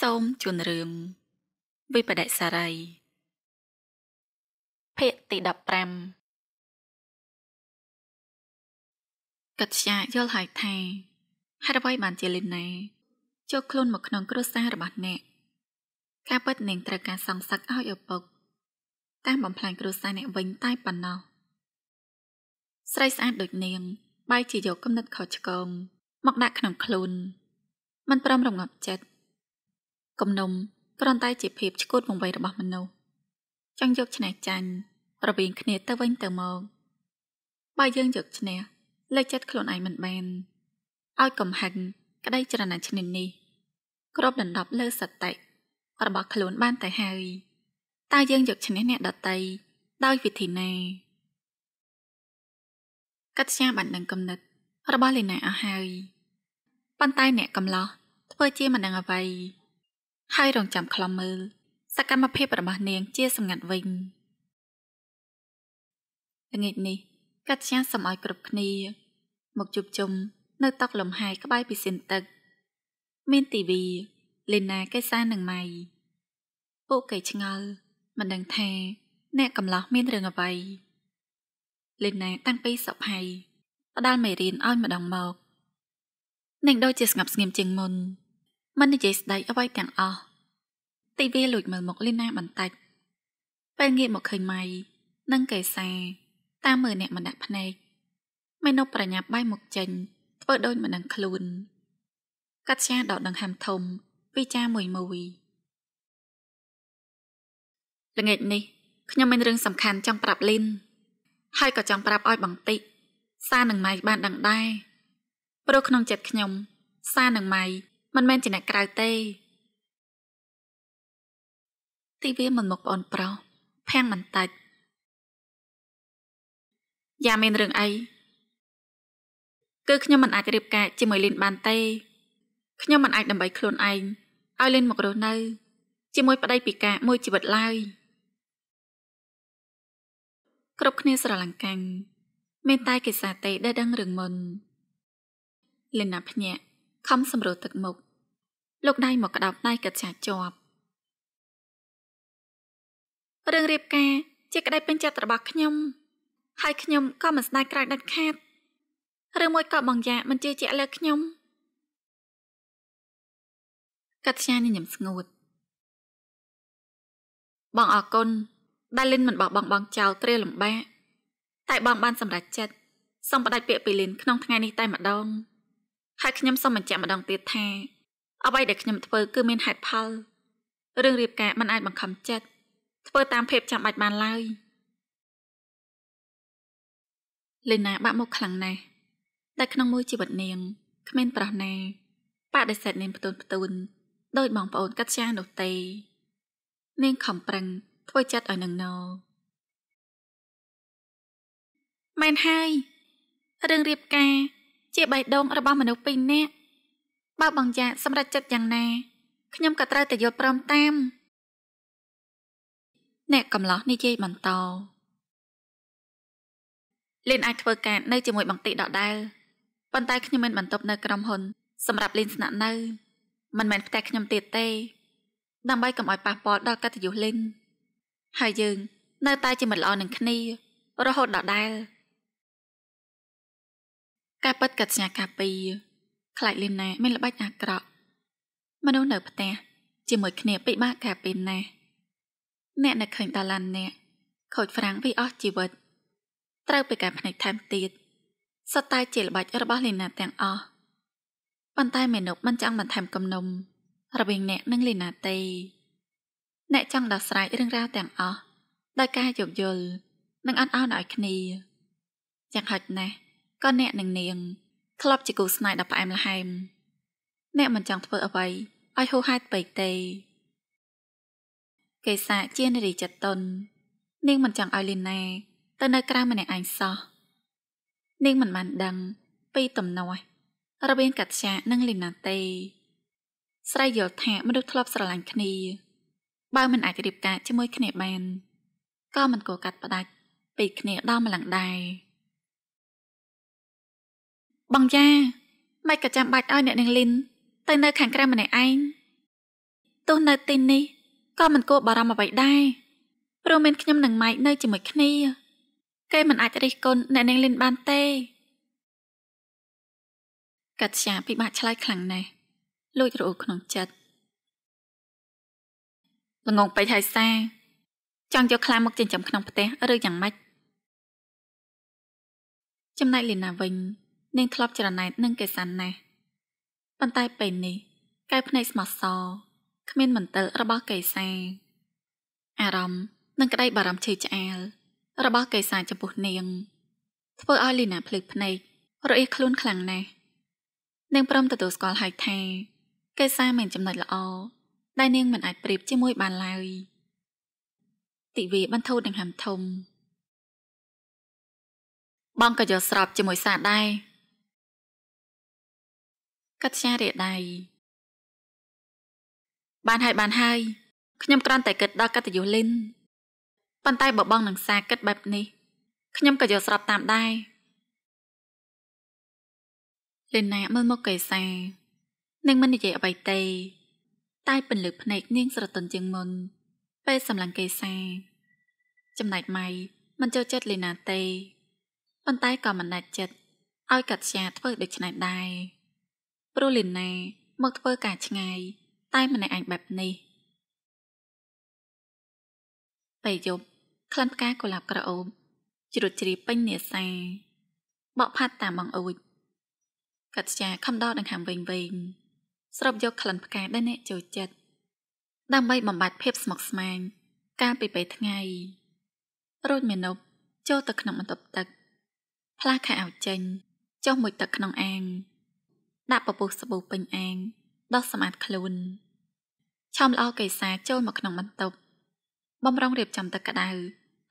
សូមជូនរឿងវិបដិសារីភាគទី15កត្យាយល់ហើយថាហេតុអ្វីបានជាលីនណាចូលខ្លួនមកក្នុងគ្រួសាររបស់អ្នកការពិតនាងត្រូវការសងសឹកឲ្យឪពុកតាមបំផ្លាញគ្រួសារអ្នកវិញតែប៉ុណ្ណោះស្រីស្អាតដូចនាងបែរជាយកគំនិតខុសឆ្គងមកដាក់ក្នុងខ្លួនមិនព្រមរងាប់ចិត្តគំនុំគ្រាន់តែជាភាពឆ្កួតវង្វេងរបស់មនុស្សចង់យកឈ្នះចាញ់រវាងគ្នាទៅវិញទៅមកបើយើងយកឈ្នះលើកចិត្តខ្លួនឯងមិនបានឲ្យកំហឹងក្តីចរណឈ្នាននេះគ្របដណ្ដប់លើសតិរបស់ខ្លួនបានតែហើយតើយើងយកឈ្នះអ្នកដតីដោយវិធីណាកត្យាបានដឹងគំនិតរបស់លីណាអស់ហើយប៉ុន្តែអ្នកកំឡោះធ្វើជាមិនដឹងអ្វីហើយរងចាំខ្លំមើលសកម្មភាពរបស់នាងជាសម្ងាត់វិញល្ងាចនេះកញ្ញាសូមឲ្យគ្រប់គ្នាមកជួបជុំនៅតុលំហាយក្បែរពិសិនទឹក មានទីវីលេណាកេសានិងម៉ៃពួកគេឆ្ងល់មិនដឹងថាអ្នកកំឡោះមានរឿងអ្វីលេណាតាំងពីសុផៃផ្ដាល់មេរៀនឲ្យម្ដងមកនឹងដូចជាស្ងប់ស្ងៀមជាងមុនមិននិយាយស្ដីអ្វីទាំងអស់ទីវាលួចមើលមុខលីណាបន្តិចពេលងាកមកឃើញម៉ៃនិងកេសាតាមមើលអ្នកម្នាក់ភ្នែកមេនុប្រញាប់បាយមុខចេញធ្វើដូចមិនដឹងខ្លួន កាត់ឆាដកដង្ហើមធំវិចាមួយមួយល្ងាចនេះខ្ញុំមានរឿងសំខាន់ចង់ប្រាប់លីនហើយក៏ចង់ប្រាប់ឲ្យបង្តិចសានឹងម៉ៃបានដឹងដែរព្រោះក្នុងចិត្តខ្ញុំសានឹងម៉ៃមិនមែនជាអ្នកក្រៅទេទីវាមិនមកប្អូនប្រុសភាំងមិនតាច់យ៉ាមានរឿងអីគឺខ្ញុំមិនអាចរៀបការជាមួយលីនបានទេខ្ញុំមិនអាច ដើម្បីខ្លួនឯងឲ្យលីនមករស់នៅជាមួយប្តីពិការមួយជីវិតឡើយគ្រប់គ្នាស្រឡាំងកាំងមានតែកិសាទេដែលដឹងរឿងមុនលីនណាភ្ញាក់ខំសម្រួលទឹកមុខលោកដៃមកក្តោបដៃកាឆាជាប់រឿងរៀបការជាក្តីពេញចិត្តរបស់ខ្ញុំហើយខ្ញុំក៏មិនស្ដាយក្រោយដាច់ខាតឬមួយក៏បងយ៉ាមិនជឿជាក់លើខ្ញុំកាត់ញាញញឹមស្ងួតបងអរគុណដែលលិនមិនបោះបង់បងចោលគ្រាលំបាកតែបងបានសម្រេចចិត្តសូមបដិសេធពាក្យពីលិនក្នុងថ្ងៃនេះតែម្ដងហើយខ្ញុំសូមបញ្ជាក់ម្ដងទៀតថាអ្វីដែលខ្ញុំធ្វើគឺមានហេតុផលរឿងរៀបការមិនអាចបង្ខំចិត្តធ្វើតាមភាពចាំបាច់បានឡើយលីណាបាក់មុខខ្លាំងណាស់តែក្នុងមួយជីវិតនាងគ្មានប្រះណាបដិសេធនាងផ្ទូនផ្ទូនដោយបងប្អូនកាត់ចានោះទេ នាងខំប្រឹងធ្វើចិត្តឲ្យនឹងណោមែនហើយរឿងរៀបការជាបេះដូងរបស់មនុស្សពីរនាក់បើបងយ៉ាសម្រេចចិត្តយ៉ាងណាខ្ញុំក៏ត្រូវតែយល់ព្រមតាមអ្នកកំឡោះនិយាយបន្តលីនអាចធ្វើការនៅជាមួយបងតិដដដែលប៉ុន្តែខ្ញុំមានបន្ទប់នៅក្រុមហ៊ុនសម្រាប់លីនស្នាក់នៅមិនមែនផ្ទះខ្ញុំទៀតទេ ដើម្បីកុំឲ្យប៉ះពាល់ដល់កិត្តិយសលីនហើយយើង នៅតែជាមិត្តល្អនឹងគ្នារហូតដល់ដែលការពិតកាត់សញ្ញាការពី ខ្លាចលីណាមានល្បិចអាក្រក់មនុស្សនៅផ្ទះជាមួយគ្នាពិបាកការពីណាស់អ្នកនៅឃើញតាឡាន់អ្នកខូចហ្វ្រាំងវាអស់ជីវិតត្រូវទៅការផ្នែកថែមទៀតសតតែជាល្បិចរបស់លីណាទាំងអស់ប៉ុន្តែមេនុកមិនចង់បន្ថែមគំនុំ រវាងអ្នកនិងលីណាទេអ្នកចង់ដោះស្រាយរឿងរ៉ាវទាំងអស់ដោយការយោគយល់និងអត់អោនឲ្យគ្នាយ៉ាងហោចណាស់ក៏អ្នកនឹងនាងធ្លាប់ជាគូស្នេហ៍ដ៏ផ្អែមល្ហែម អ្នកមិនចង់ធ្វើអ្វីឲ្យហូរហែតពេកទេកេសាជានារីចិត្តតុននាងមិនចង់ឲ្យលីណាទៅនៅក្រៅម្នាក់ឯងសោះនាងមិនបានដឹងពីទំនាស់រវាងកត្យានិងលីណាទេ ស្រីយល់ថាមនុស្សធ្លាប់ស្រឡាញ់គ្នា បើមិនអាចរៀបការជាមួយគ្នាបានក៏មិនគួរកាត់ផ្តាច់ពីគ្នាដល់ម្លឹងដែរបងយ៉ាមិនក៏ចាំបាច់ឲ្យអ្នកនាងលីនទៅនៅខាងក្រៅម្នាក់ឯងទោះនៅទីនេះក៏មិនគួរបារម្ភអ្វីដែរព្រោះមានខ្ញុំនិងម៉ៃនៅជាមួយគ្នាគេមិនអាចរិះគន់អ្នកនាងលីនបានទេកាត់ជាពិបាកឆ្លើយខ្លាំងណាស់លួចរអ៊ូក្នុងចិត្តល្ងងពេកហើយសាចង់យកខ្លាមកចិញ្ចឹមក្នុងផ្ទះឬយ៉ាងម៉េចចំណែកលីណាវិញនាងធ្លាប់ច្រណែតនឹងកេសានណាស់ប៉ុន្តែពេលនេះកែវភ្នែកស្មោះសរគ្មានមន្ទិលរបស់កេសាអារម្មណ៍និងក្តីបារម្ភឈឺឆ្អាលរបស់កេសាចំពោះនាងធ្វើឲ្យលីណាភ្លឺភ្នែករអៀសខ្លួនខ្លាំងណាស់នាងព្រមទទួលស្គាល់ហើយថាកេសាមានចំណុចល្អដែលនាងមិនអាចប្រៀបជាមួយបានឡើយទិវាបន្ធូរដង្ហើមធំបងក៏យកស្រប ជាមួយសាដែរកញ្ញារាដៃបានហើយបានហើយខ្ញុំគ្រាន់តែគិតដល់កតញ្ញូលិនប៉ុន្តែបើបងនឹងសាគិតបែបនេះខ្ញុំក៏យកស្របតាមដែរលិនណាមើលមកកេសានឹងមិននិយាយអ្វីទេ តែពន្លឺភ្នែកនាងស្រទន់ជាងមុន ពេលសម្លឹងកេសា ចំណែកម៉ៃមិនចូលចិត្តលីណាទេប៉ុន្តែក៏មិនដាច់ចិត្តឲ្យកັດជាធ្វើដូច្នេះដែរព្រោះលីណាមកធ្វើការឆ្ងាយតែម្នាក់ឯងបែបនេះពេលយប់ក្លិនផ្កាកុលាបក្រអូបជ្រួតជ្រាបពេញនាសា បក់ផាត់តាមបងអួយកັດជាខំដកដង្ហើមវែងវែងស្រូបយកក្លិនផ្កាដែលអ្នកចូលចិត្តដើម្បីបំបត្តិភាពស្មុគស្មាញកាលពីពេលថ្ងៃរួចមាណពចូលទៅក្នុងបន្ទប់ទឹកផ្លាស់ខែឲ្យចេញចុះមួយទឹកក្នុងអាងដាក់ពពុះសាប៊ូពេញអាងដោះសម្អាតខ្លួនឆោមល្អកេសាចូលមកក្នុងបន្ទប់បំរុងរៀបចំទឹកក្តៅឲ្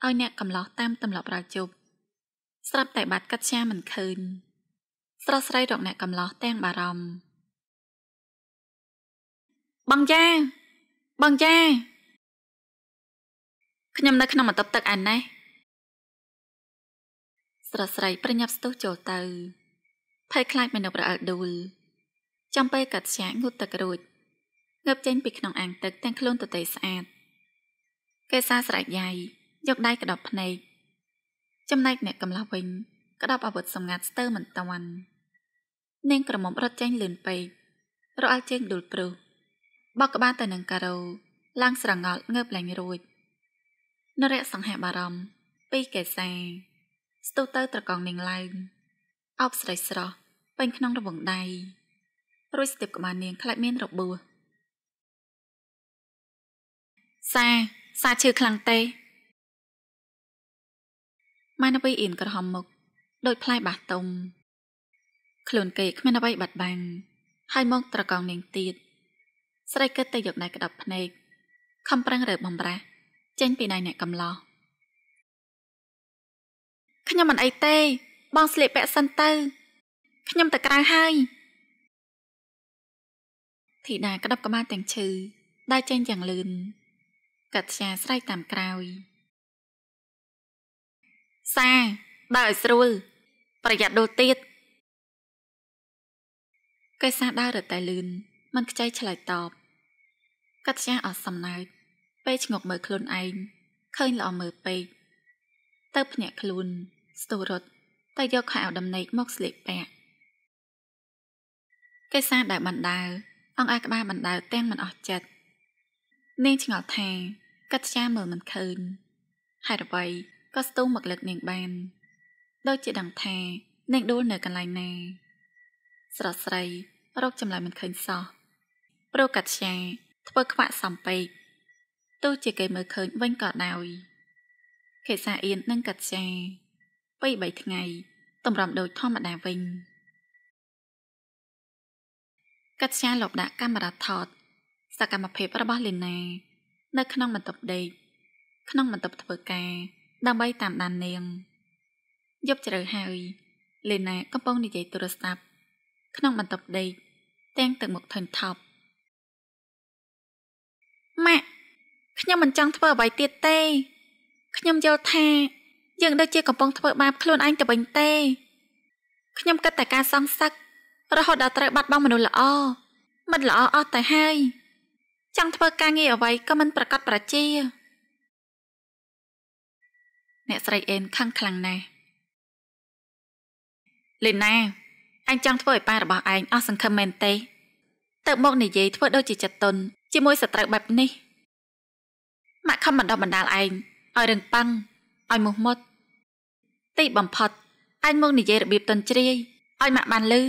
យអ្នកកំឡោះតាមទម្លាប់រាល់ជប់ស្រាប់តែបាត់កាត់ឆាមិនឃើញស្រស់ស្រីរកអ្នកកំឡោះទាំងបារម្ភបងយ៉ាបងយ៉ាខ្ញុំនៅក្នុងបន្ទប់ទឹកឯណេះស្រស់ស្រីប្រញាប់ស្ទុះចូលទៅភ័យខ្លាចមនុស្សរអិលដួលចំពេលកាត់ស្យាងូតទឹករួចងើបចេញពីក្នុងអាងទឹកទាំងខ្លួនទៅតែស្អាតកេសាស្រែកយាយយកដៃក្តប់ភ្នែកចំណែកអ្នកកំឡោះវិញ ក្តប់អាវុធសម្ងាត់ស្ទើរមិនតាន់នាងក្រមុំរត់ចេញលឿនពេករអិលជើងដួលព្រោះបោកក្បាលទៅនឹងការ៉ូឡើងស្រងល់ងើបឡើងរួចនរៈសង្ហាបារម្ភពីកេសាស្ទុះទៅត្រកងនាងឡើងអោបស្រីស្រស់ពេញក្នុងរង្វង់ដៃរួចស្ទាបក្បាលនាងខ្លាចមានរបួសសាសាឈឺខ្លាំងទេម៉ែនវីអ៊ីនក្រហមមុខដោយផ្លែបាសទុំខ្លួនគេគ្មានអ្វីបាត់បាំងហើយមកត្រកងនាងទៀតស្រីគិតតែយកដៃក្តាប់ភ្នែកខំប្រឹងរើបំប្រាស់ចេញពីដៃអ្នកកំឡោះខ្ញុំមិនអីទេបងស្លៀកពាក់សិនទៅខ្ញុំទៅក្រៅហើយធីតាក្តាប់ក្បាលទាំងឈឺដើរចេញយ៉ាងលឿនកត្យាស្រែកតាមក្រោយសាដើរឲ្យស្រួលប្រយ័ត្នដួលទៀតកេសាដើររត់តែលឿនមិនខ្ចីឆ្លើយតបកត្យាអស់សំណើចពេលឈ្ងក់មើលខ្លួនឯងឃើញល្អមើលពេកទៅភ្ញាក់ខ្លួនស្ទុះរត់ទៅយកខោដំណេកមកស្លៀកពាក់កិសាដែលបណ្ដៅអង្អាក្បាលបណ្ដៅទាំងមិនអស់ចិត្តនាងឆ្ងល់ថាកាត់ចាមើលមិនឃើញហើយអ្វីក៏ស្ទូងមកលឹកនាងបានដូចជាដឹងថានាងដួលនៅកន្លែងណាស្រស់ស្រីរកចម្លើយមិនឃើញសោះព្រោះកាត់ចាធ្វើខ្វាក់សំពេកទោះជាគេមើលឃើញវិញក៏ដោយខេសាអៀននិងកាត់ចា2-3ថ្ងៃតម្រាំដូចធម្មតាវិញកាត់ស្យាលបដាក់កាមេរ៉ាថតសកម្មភាពរបស់លីណានៅក្នុងបន្ទប់ដេកក្នុងបន្ទប់ធ្វើការ ដើម្បីតាមដាននាងយប់ជ្រៅហើយលីណាកំពុងនិយាយទូរស័ព្ទក្នុងបន្ទប់ដេក ទាំងទឹកមុខធិនថប់ម៉ាក់ខ្ញុំមិនចង់ធ្វើអ្វីទៀតទេខ្ញុំយល់ថាយើងដូចជាកំពុងធ្វើបាបខ្លួនឯងទៅវិញទេខ្ញុំគិតតែការសងសឹករហូតដល់ត្រូវបាត់បង់មនុស្សល្អមិត្តល្អអស់ទៅហើយចង់ធ្វើការងារអ្វីក៏មិនប្រកបប្រជាអ្នកស្រីអេនខឹងខ្លាំងណាស់លីណាអញចង់ធ្វើឲ្យប៉ារបស់ឯងអស់សង្ឃឹមមែនទេទៅមកនិយាយធ្វើដូចជាចិត្តទុនជាមួយសត្រូវបែបនេះម៉ាក់ខំបណ្ដោះបណ្ដាលឯងឲ្យរឹងប៉ឹងឲ្យមោះមុតទីបំផុតអញមកនិយាយរបៀបតន់ជ្រាយឲ្យម៉ាក់បាន លឺ